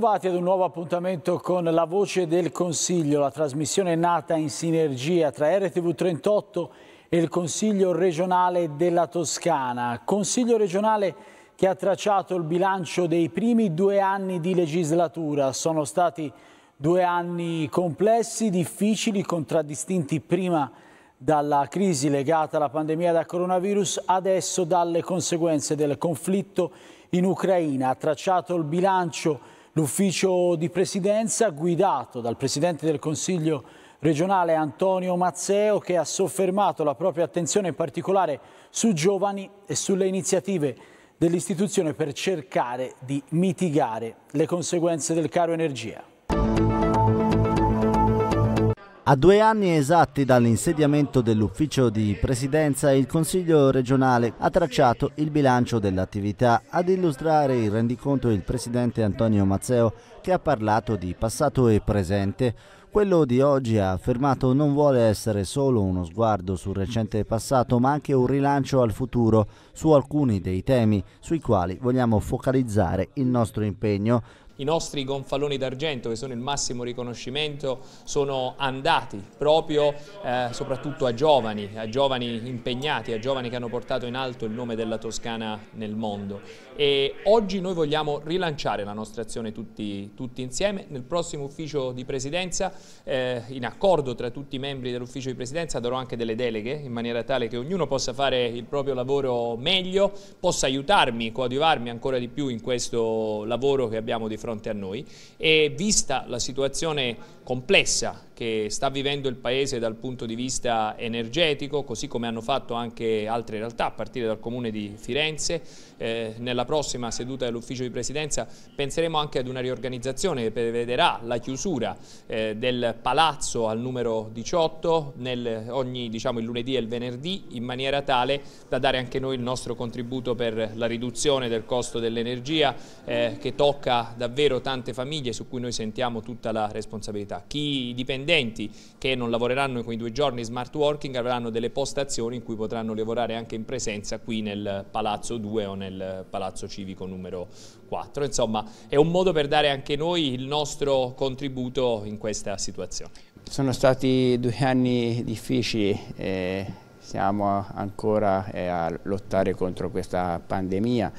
Bentrovati ad un nuovo appuntamento con La Voce del Consiglio, la trasmissione nata in sinergia tra RTV 38 e il Consiglio regionale della Toscana. Consiglio regionale che ha tracciato il bilancio dei primi due anni di legislatura. Sono stati due anni complessi, difficili, contraddistinti prima dalla crisi legata alla pandemia da coronavirus, adesso dalle conseguenze del conflitto in Ucraina. Ha tracciato il bilancio L'ufficio di presidenza guidato dal Presidente del Consiglio regionale Antonio Mazzeo che ha soffermato la propria attenzione in particolare su giovani e sulle iniziative dell'istituzione per cercare di mitigare le conseguenze del caro energia. A due anni esatti dall'insediamento dell'ufficio di presidenza, il Consiglio regionale ha tracciato il bilancio dell'attività. Ad illustrare il rendiconto il presidente Antonio Mazzeo, che ha parlato di passato e presente. Quello di oggi ha affermato non vuole essere solo uno sguardo sul recente passato, ma anche un rilancio al futuro su alcuni dei temi sui quali vogliamo focalizzare il nostro impegno, i nostri gonfaloni d'argento che sono il massimo riconoscimento sono andati proprio eh, soprattutto a giovani, a giovani impegnati, a giovani che hanno portato in alto il nome della Toscana nel mondo e oggi noi vogliamo rilanciare la nostra azione tutti, tutti insieme nel prossimo ufficio di presidenza eh, in accordo tra tutti i membri dell'ufficio di presidenza darò anche delle deleghe in maniera tale che ognuno possa fare il proprio lavoro meglio, possa aiutarmi, coadiuvarmi ancora di più in questo lavoro che abbiamo di fronte fronte a noi e vista la situazione complessa che sta vivendo il Paese dal punto di vista energetico, così come hanno fatto anche altre realtà, a partire dal Comune di Firenze. Eh, nella prossima seduta dell'Ufficio di Presidenza penseremo anche ad una riorganizzazione che prevederà la chiusura eh, del palazzo al numero 18 nel, ogni diciamo, il lunedì e il venerdì in maniera tale da dare anche noi il nostro contributo per la riduzione del costo dell'energia eh, che tocca davvero tante famiglie su cui noi sentiamo tutta la responsabilità. Chi dipende dipendenti che non lavoreranno in quei due giorni smart working avranno delle postazioni in cui potranno lavorare anche in presenza qui nel Palazzo 2 o nel Palazzo Civico numero 4. Insomma è un modo per dare anche noi il nostro contributo in questa situazione. Sono stati due anni difficili. Eh siamo ancora eh, a lottare contro questa pandemia.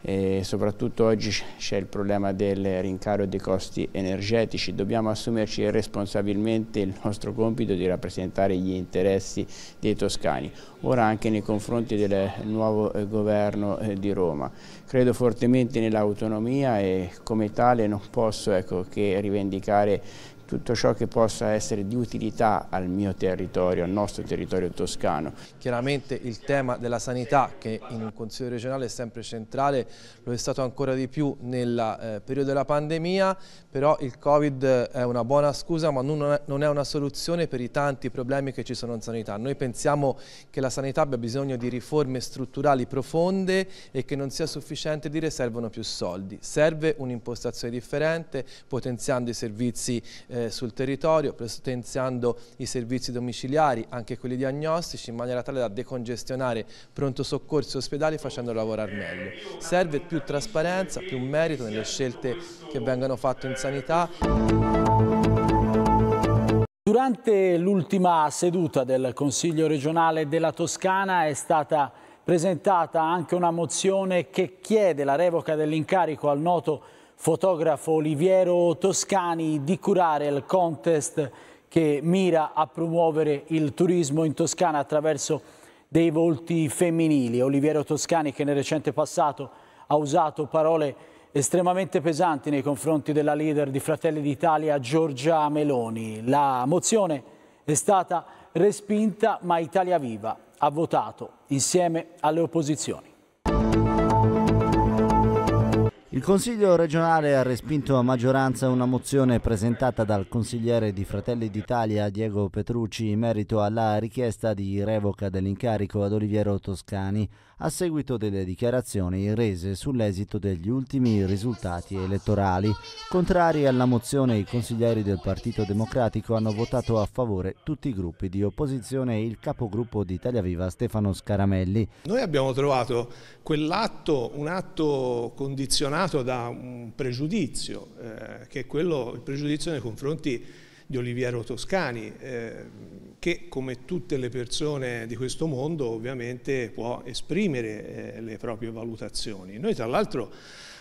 E soprattutto oggi c'è il problema del rincaro dei costi energetici, dobbiamo assumerci responsabilmente il nostro compito di rappresentare gli interessi dei toscani, ora anche nei confronti del nuovo eh, governo eh, di Roma. Credo fortemente nell'autonomia e come tale non posso ecco, che rivendicare tutto ciò che possa essere di utilità al mio territorio, al nostro territorio toscano. Chiaramente il tema della sanità che in un Consiglio regionale è sempre centrale, lo è stato ancora di più nel eh, periodo della pandemia, però il Covid è una buona scusa ma non è, non è una soluzione per i tanti problemi che ci sono in sanità. Noi pensiamo che la sanità abbia bisogno di riforme strutturali profonde e che non sia sufficiente dire servono più soldi. Serve un'impostazione differente potenziando i servizi eh, eh, sul territorio, potenziando i servizi domiciliari, anche quelli diagnostici, in maniera tale da decongestionare pronto soccorso e ospedali facendo lavorare meglio. Serve più trasparenza, più merito nelle scelte che vengono fatte in sanità. Durante l'ultima seduta del Consiglio regionale della Toscana è stata presentata anche una mozione che chiede la revoca dell'incarico al noto fotografo Oliviero Toscani di curare il contest che mira a promuovere il turismo in Toscana attraverso dei volti femminili. Oliviero Toscani che nel recente passato ha usato parole estremamente pesanti nei confronti della leader di Fratelli d'Italia Giorgia Meloni. La mozione è stata respinta ma Italia Viva ha votato insieme alle opposizioni. Il Consiglio regionale ha respinto a maggioranza una mozione presentata dal consigliere di Fratelli d'Italia Diego Petrucci in merito alla richiesta di revoca dell'incarico ad Oliviero Toscani a seguito delle dichiarazioni rese sull'esito degli ultimi risultati elettorali. Contrari alla mozione, i consiglieri del Partito Democratico hanno votato a favore tutti i gruppi di opposizione e il capogruppo di Italia Viva Stefano Scaramelli. Noi abbiamo trovato quell'atto un atto condizionato da un pregiudizio, eh, che è quello, il pregiudizio nei confronti di Oliviero Toscani, eh, che come tutte le persone di questo mondo ovviamente può esprimere eh, le proprie valutazioni. Noi tra l'altro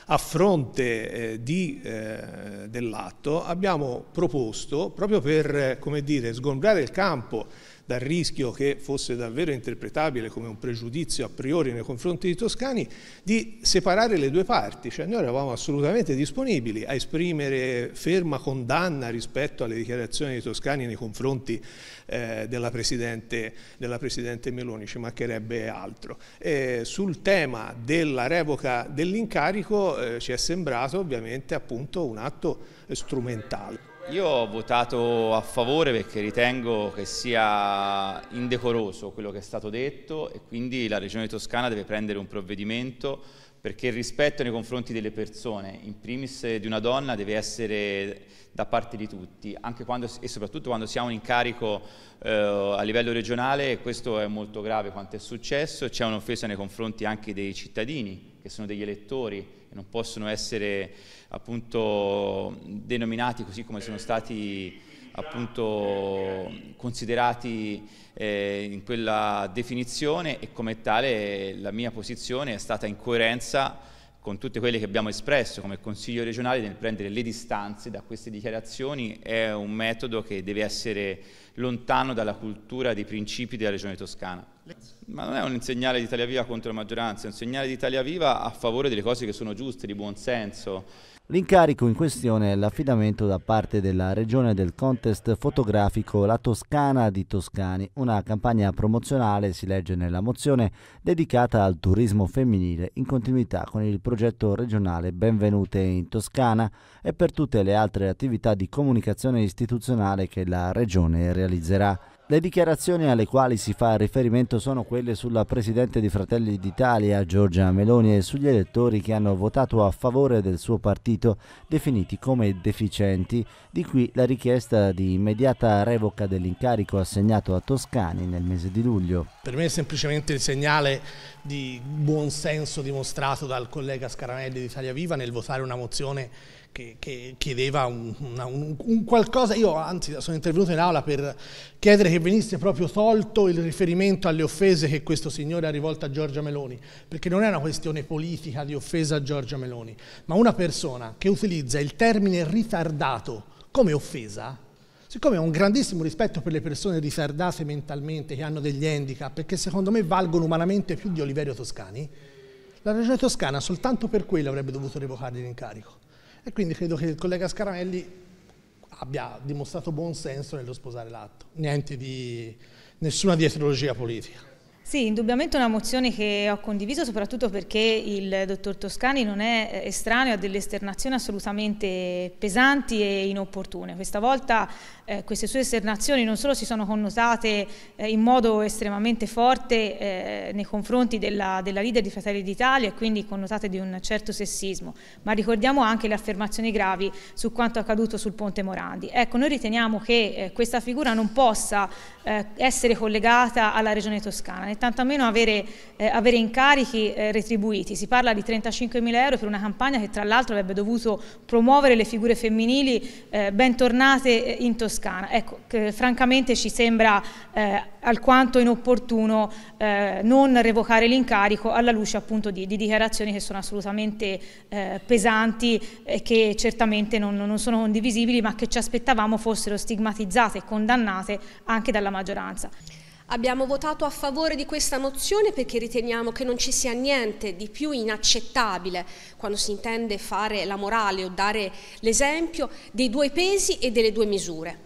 a fronte eh, eh dell'atto abbiamo proposto, proprio per eh, come dire, sgombrare il campo dal rischio che fosse davvero interpretabile come un pregiudizio a priori nei confronti dei Toscani, di separare le due parti, cioè noi eravamo assolutamente disponibili a esprimere ferma condanna rispetto alle dichiarazioni dei Toscani nei confronti eh, della, Presidente, della, Presidente, Meloni, ci mancherebbe altro. E sul tema della revoca dell'incarico eh, ci è sembrato ovviamente appunto un atto strumentale. Io ho votato a favore perché ritengo che sia indecoroso quello che è stato detto e quindi la Regione Toscana deve prendere un provvedimento perché il rispetto nei confronti delle persone, in primis di una donna, deve essere da parte di tutti, anche quando, e soprattutto quando si ha un incarico eh, a livello regionale, questo è molto grave quanto è successo, c'è un'offesa nei confronti anche dei cittadini, che sono degli elettori, non possono essere appunto denominati così come sono stati appunto considerati eh, in quella definizione e come tale la mia posizione è stata in coerenza con tutte quelle che abbiamo espresso come Consiglio regionale nel prendere le distanze da queste dichiarazioni è un metodo che deve essere lontano dalla cultura dei principi della Regione Toscana. Ma non è un segnale di Italia Viva contro la maggioranza, è un segnale di Italia Viva a favore delle cose che sono giuste, di buon senso. L'incarico in questione è l'affidamento da parte della regione del contest fotografico La Toscana di Toscani, una campagna promozionale, si legge nella mozione, dedicata al turismo femminile in continuità con il progetto regionale Benvenute in Toscana e per tutte le altre attività di comunicazione istituzionale che la regione realizzerà. Le dichiarazioni alle quali si fa riferimento sono quelle sulla Presidente di Fratelli d'Italia, Giorgia Meloni, e sugli elettori che hanno votato a favore del suo partito, definiti come deficienti, di cui la richiesta di immediata revoca dell'incarico assegnato a Toscani nel mese di luglio. Per me è semplicemente il segnale di buonsenso dimostrato dal collega Scaramelli di Italia Viva nel votare una mozione che, che chiedeva un, una, un, un, qualcosa, io anzi sono intervenuto in aula per chiedere che venisse proprio tolto il riferimento alle offese che questo signore ha rivolto a Giorgia Meloni, perché non è una questione politica di offesa a Giorgia Meloni, ma una persona che utilizza il termine ritardato come offesa, siccome ho un grandissimo rispetto per le persone ritardate mentalmente, che hanno degli handicap, perché secondo me valgono umanamente più di Oliverio Toscani, la Regione Toscana soltanto per quello avrebbe dovuto revocare l'incarico. E quindi credo che il collega Scaramelli abbia dimostrato buon senso nello sposare l'atto, niente di, nessuna dietrologia politica. Sì, indubbiamente una mozione che ho condiviso soprattutto perché il dottor Toscani non è eh, estraneo a delle esternazioni assolutamente pesanti e inopportune. Questa volta eh, queste sue esternazioni non solo si sono connotate eh, in modo estremamente forte eh, nei confronti della, della, leader di Fratelli d'Italia e quindi connotate di un certo sessismo, ma ricordiamo anche le affermazioni gravi su quanto accaduto sul ponte Morandi. Ecco, noi riteniamo che eh, questa figura non possa eh, essere collegata alla regione toscana, e tantomeno avere, eh, avere incarichi eh, retribuiti. Si parla di 35.000 euro per una campagna che tra l'altro avrebbe dovuto promuovere le figure femminili eh, bentornate eh, in Toscana. Ecco, che, francamente ci sembra eh, alquanto inopportuno eh, non revocare l'incarico alla luce appunto di, di, dichiarazioni che sono assolutamente pesanti e che certamente non, non sono condivisibili ma che ci aspettavamo fossero stigmatizzate e condannate anche dalla maggioranza. Abbiamo votato a favore di questa mozione perché riteniamo che non ci sia niente di più inaccettabile quando si intende fare la morale o dare l'esempio dei due pesi e delle due misure.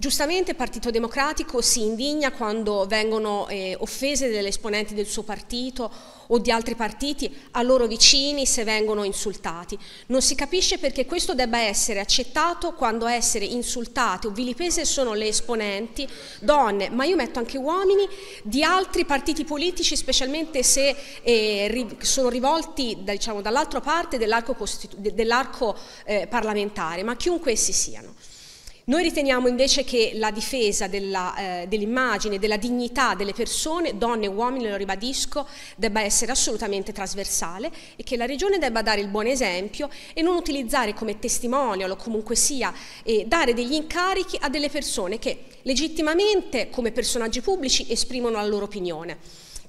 Giustamente il Partito Democratico si indigna quando vengono eh, offese delle esponenti del suo partito o di altri partiti a loro vicini se vengono insultati. Non si capisce perché questo debba essere accettato quando essere insultate o vilipese sono le esponenti donne, ma io metto anche uomini di altri partiti politici, specialmente se eh, ri sono rivolti diciamo, dall'altra parte dell'arco dell eh, parlamentare, ma chiunque essi siano. Noi riteniamo invece che la difesa eh, dell'immagine, eh, dell della dignità delle persone, donne e uomini, lo ribadisco, debba essere assolutamente trasversale e che la Regione debba dare il buon esempio e non utilizzare come testimonial o comunque sia eh, dare degli incarichi a delle persone che legittimamente come personaggi pubblici esprimono la loro opinione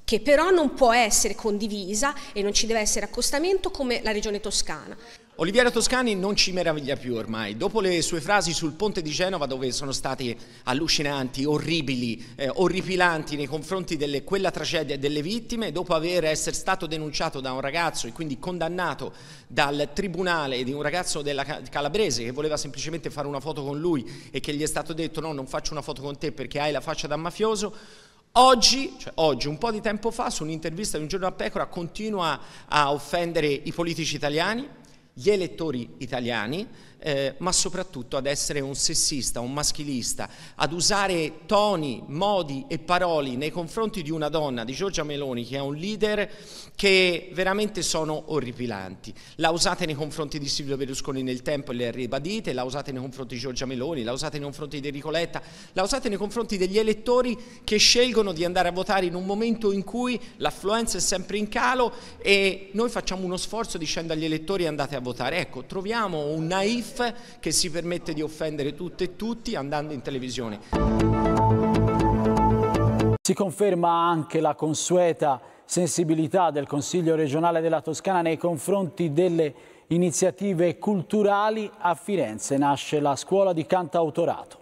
che però non può essere condivisa e non ci deve essere accostamento come la regione toscana. Oliviero Toscani non ci meraviglia più ormai, dopo le sue frasi sul ponte di Genova dove sono state allucinanti, orribili, eh, orripilanti nei confronti di quella tragedia e delle vittime, dopo aver essere stato denunciato da un ragazzo e quindi condannato dal tribunale di un ragazzo della Calabrese che voleva semplicemente fare una foto con lui e che gli è stato detto no non faccio una foto con te perché hai la faccia da mafioso, Oggi, cioè oggi, un po' di tempo fa, su un'intervista di un giorno a pecora, continua a offendere i politici italiani, gli elettori italiani eh, ma soprattutto ad essere un sessista, un maschilista, ad usare toni, modi e parole nei confronti di una donna, di Giorgia Meloni, che è un leader, che veramente sono orripilanti. La usate nei confronti di Silvio Berlusconi nel tempo e le ribadite, la usate nei confronti di Giorgia Meloni, la usate nei confronti di Enrico Letta, la usate nei confronti degli elettori che scelgono di andare a votare in un momento in cui l'affluenza è sempre in calo e noi facciamo uno sforzo dicendo agli elettori andate a votare. Ecco, troviamo un naif chef che si permette di offendere tutte e tutti andando in televisione. Si conferma anche la consueta sensibilità del Consiglio regionale della Toscana nei confronti delle iniziative culturali. A Firenze nasce la scuola di cantautorato.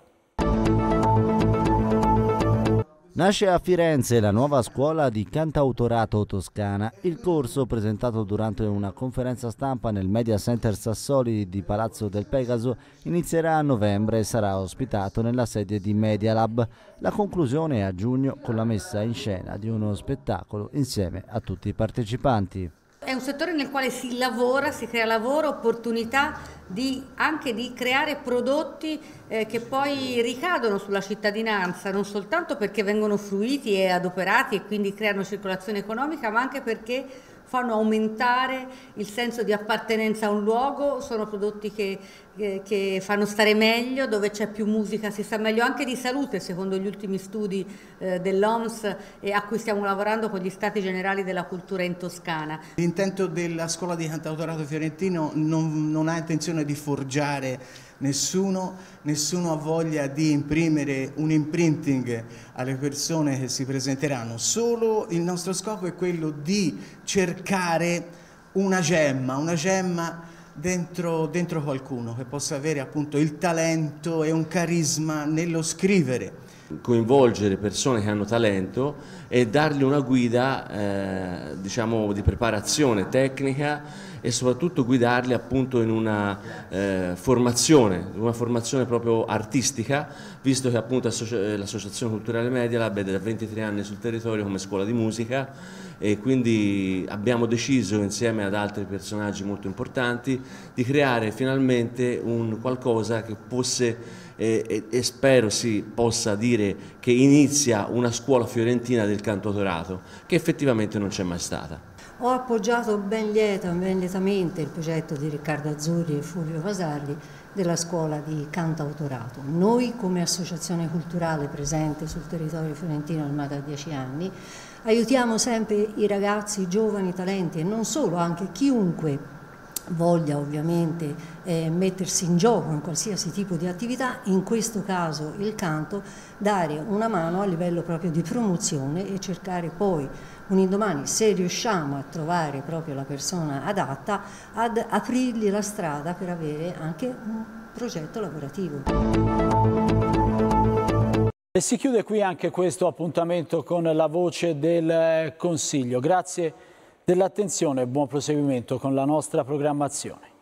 Nasce a Firenze la nuova scuola di cantautorato toscana. Il corso, presentato durante una conferenza stampa nel Media Center Sassoli di Palazzo del Pegaso, inizierà a novembre e sarà ospitato nella sede di Media Lab. La conclusione è a giugno con la messa in scena di uno spettacolo insieme a tutti i partecipanti è un settore nel quale si lavora, si crea lavoro, opportunità di, anche di creare prodotti eh, che poi ricadono sulla cittadinanza, non soltanto perché vengono fruiti e adoperati e quindi creano circolazione economica, ma anche perché fanno aumentare il senso di appartenenza a un luogo, sono prodotti che eh, che fanno stare meglio, dove c'è più musica si sta meglio anche di salute, secondo gli ultimi studi eh, dell'OMS eh, a cui stiamo lavorando con gli stati generali della cultura in Toscana. L'intento della scuola di cantautorato fiorentino non, non ha intenzione di forgiare nessuno, nessuno ha voglia di imprimere un imprinting alle persone che si presenteranno, solo il nostro scopo è quello di cercare una gemma, una gemma dentro, dentro qualcuno che possa avere appunto il talento e un carisma nello scrivere coinvolgere persone che hanno talento e dargli una guida eh, diciamo, di preparazione tecnica e soprattutto guidarli appunto in una eh, formazione, una formazione proprio artistica, visto che appunto eh, l'associazione culturale media l'abbiamo da 23 anni sul territorio come scuola di musica e quindi abbiamo deciso insieme ad altri personaggi molto importanti di creare finalmente un qualcosa che fosse e, e, e, spero si possa dire che inizia una scuola fiorentina del canto cantautorato che effettivamente non c'è mai stata. Ho appoggiato ben, lieta, ben lietamente il progetto di Riccardo Azzurri e Fulvio Vasarli della scuola di canto autorato. Noi come associazione culturale presente sul territorio fiorentino ormai da dieci anni aiutiamo sempre i ragazzi, i giovani, i talenti e non solo, anche chiunque voglia ovviamente eh, mettersi in gioco in qualsiasi tipo di attività, in questo caso il canto, dare una mano a livello proprio di promozione e cercare poi un indomani, se riusciamo a trovare proprio la persona adatta, ad aprirgli la strada per avere anche un progetto lavorativo. E si chiude qui anche questo appuntamento con la voce del eh, Consiglio. Grazie dell'attenzione e buon proseguimento con la nostra programmazione.